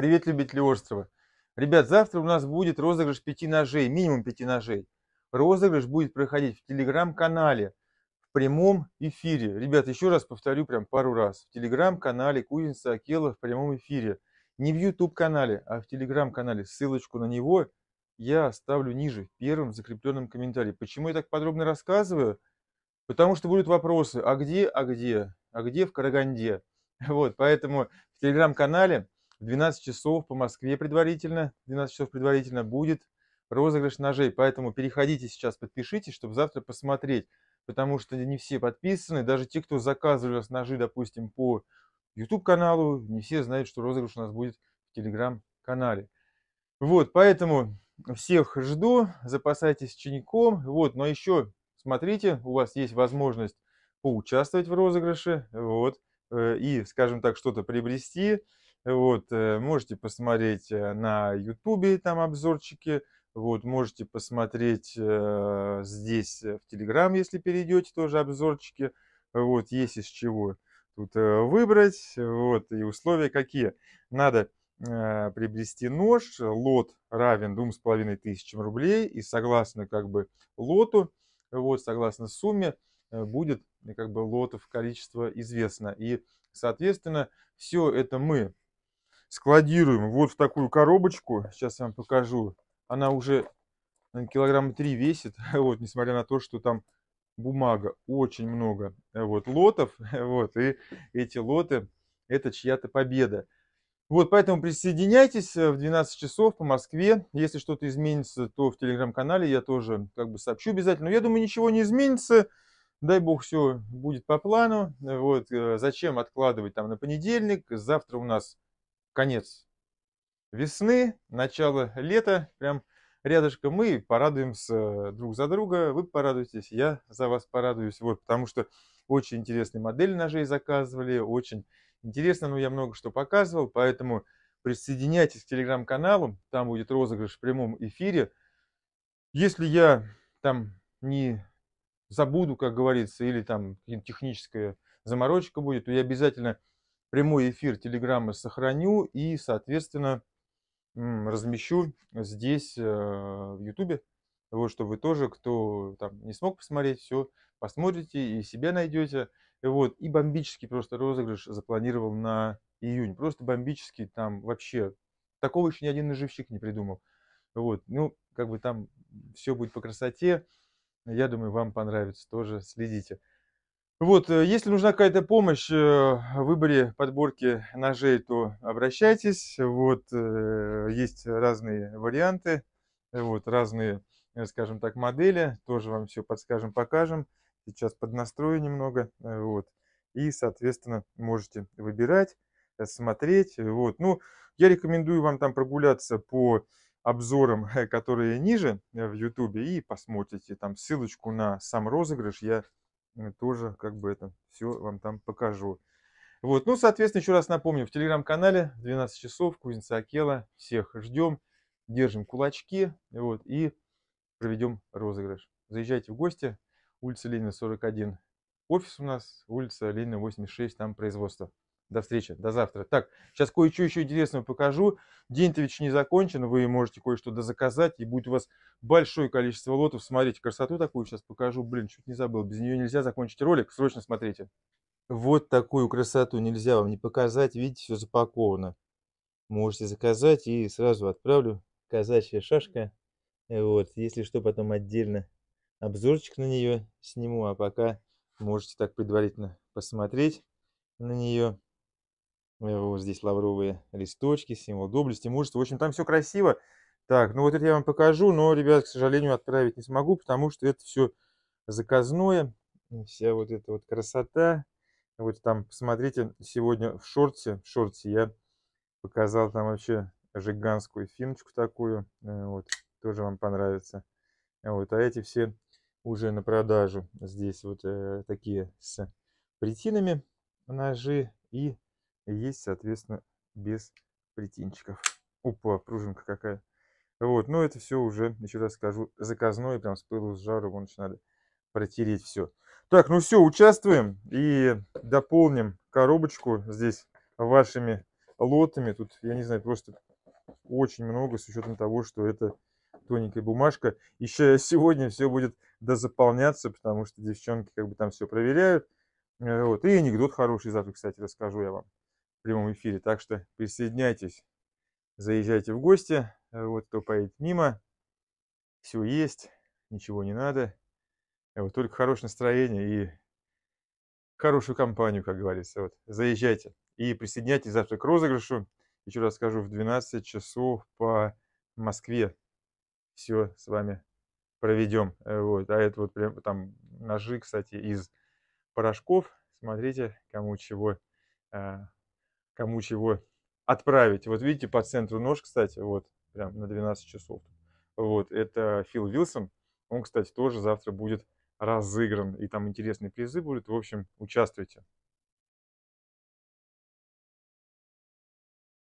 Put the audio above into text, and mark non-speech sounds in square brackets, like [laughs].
Привет, любители острова. Ребят, завтра у нас будет розыгрыш пяти ножей, минимум пяти ножей. Розыгрыш будет проходить в телеграм-канале в прямом эфире. Ребят, еще раз повторю прям пару раз. В телеграм-канале Кузница Акела в прямом эфире. Не в YouTube-канале, а в телеграм-канале. Ссылочку на него я оставлю ниже, в первом закрепленном комментарии. Почему я так подробно рассказываю? Потому что будут вопросы, а где, а где, а где в Караганде? [laughs] Вот, поэтому в телеграм-канале в 12 часов по Москве предварительно, 12 часов предварительно будет розыгрыш ножей. Поэтому переходите сейчас, подпишитесь, чтобы завтра посмотреть. Потому что не все подписаны. Даже те, кто заказывали у нас ножи, допустим, по YouTube-каналу, не все знают, что розыгрыш у нас будет в Telegram-канале. Вот, поэтому всех жду, запасайтесь чайником. Вот, но еще смотрите, у вас есть возможность поучаствовать в розыгрыше, вот, э, и, скажем так, что-то приобрести. Вот, э, можете посмотреть э, на Ютубе там обзорчики. Вот, можете посмотреть э, здесь э, в Телеграм, если перейдете, тоже обзорчики. Вот, есть из чего тут э, выбрать. Вот, и условия какие. Надо э, приобрести нож. Лот равен двум с половиной тысячам рублей. И согласно как бы лоту, вот, согласно сумме, будет как бы лотов количество известно. И, соответственно, все это мы складируем вот в такую коробочку. Сейчас я вам покажу. Она уже килограмм три весит, [laughs] вот, несмотря на то, что там бумага очень много вот, лотов. [laughs] Вот, и эти лоты – это чья-то победа. Вот, поэтому присоединяйтесь э, в 12 часов по Москве. Если что-то изменится, то в телеграм-канале я тоже как бы сообщу обязательно. Но я думаю, ничего не изменится. Дай бог, все будет по плану. Вот, э, зачем откладывать там на понедельник? Завтра у нас конец весны, начало лета, прям рядышком мы порадуемся друг за друга. Вы порадуетесь, я за вас порадуюсь. Вот, потому что очень интересные модели ножей заказывали, очень интересно, но ну, я много что показывал, поэтому присоединяйтесь к телеграм-каналу, там будет розыгрыш в прямом эфире. Если я там не забуду, как говорится, или там техническая заморочка будет, то я обязательно Прямой эфир Телеграма сохраню и, соответственно, размещу здесь э, в Ютубе. Вот, чтобы вы тоже, кто там не смог посмотреть, все посмотрите и себя найдете. Вот, и бомбический просто розыгрыш запланировал на июнь. Просто бомбический там вообще. Такого еще ни один наживщик не придумал. Вот, ну, как бы там все будет по красоте. Я думаю, вам понравится тоже. Следите. Вот, э, если нужна какая-то помощь э, в выборе подборки ножей, то обращайтесь. Вот, э, есть разные варианты, вот, разные, скажем так, модели. Тоже вам все подскажем, покажем. Сейчас поднастрою немного, вот. И, соответственно, можете выбирать, смотреть, вот. Ну, я рекомендую вам там прогуляться по обзорам, [laughs] которые ниже в YouTube, и посмотрите там ссылочку на сам розыгрыш я Э, тоже как бы это все вам там покажу. Вот, ну, соответственно, еще раз напомню, в телеграм-канале 12 часов Кузнеца Акела. Всех ждем, держим кулачки, вот, и проведем розыгрыш. Заезжайте в гости, улица Ленина, 41. Офис у нас, улица Ленина, 86, там производство. До встречи, до завтра. Так, сейчас кое-что еще интересного покажу. День-то ведь не закончен, вы можете кое-что дозаказать, и будет у вас большое количество лотов. Смотрите, красоту такую сейчас покажу. Блин, чуть не забыл, без нее нельзя закончить ролик, срочно смотрите. Вот такую красоту нельзя вам не показать, видите, все запаковано. Можете заказать и сразу отправлю. Казачья шашка. Вот, если что, потом отдельно обзорчик на нее сниму, а пока можете так предварительно посмотреть на нее. Э, вот здесь лавровые листочки, символ доблести, мужества. В общем, там все красиво. Так, ну вот это я вам покажу, но, ребят, к сожалению, отправить не смогу, потому что это все заказное. Вся вот эта вот красота. Вот там, посмотрите, сегодня в шорте, в шорте я показал там вообще жиганскую финочку такую. Э, вот, тоже вам понравится. Вот, а эти все уже на продажу. Здесь вот э, такие с притинами ножи и есть, соответственно, без притинчиков. Опа, пружинка какая. Вот, но это все уже, еще раз скажу, заказное, прям с пылу, с жару, вон еще протереть все. Так, ну все, участвуем и дополним коробочку здесь вашими лотами. Тут, я не знаю, просто очень много с учетом того, что это тоненькая бумажка. Еще сегодня все будет дозаполняться, потому что девчонки как бы там все проверяют. Э, вот. И анекдот хороший завтра, кстати, расскажу я вам прямом эфире. Так что присоединяйтесь, заезжайте в гости. Э, вот кто поедет мимо, все есть, ничего не надо. Э, вот только хорошее настроение и хорошую компанию, как говорится. Вот, заезжайте и присоединяйтесь завтра к розыгрышу. Еще раз скажу, в 12 часов по Москве все с вами проведем. Э, вот. А это вот прям там ножи, кстати, из порошков. Смотрите, кому чего кому чего отправить. Вот видите, по центру нож, кстати, вот, прям на 12 часов. Вот, это Фил Вилсон. Он, кстати, тоже завтра будет разыгран. И там интересные призы будут. В общем, участвуйте.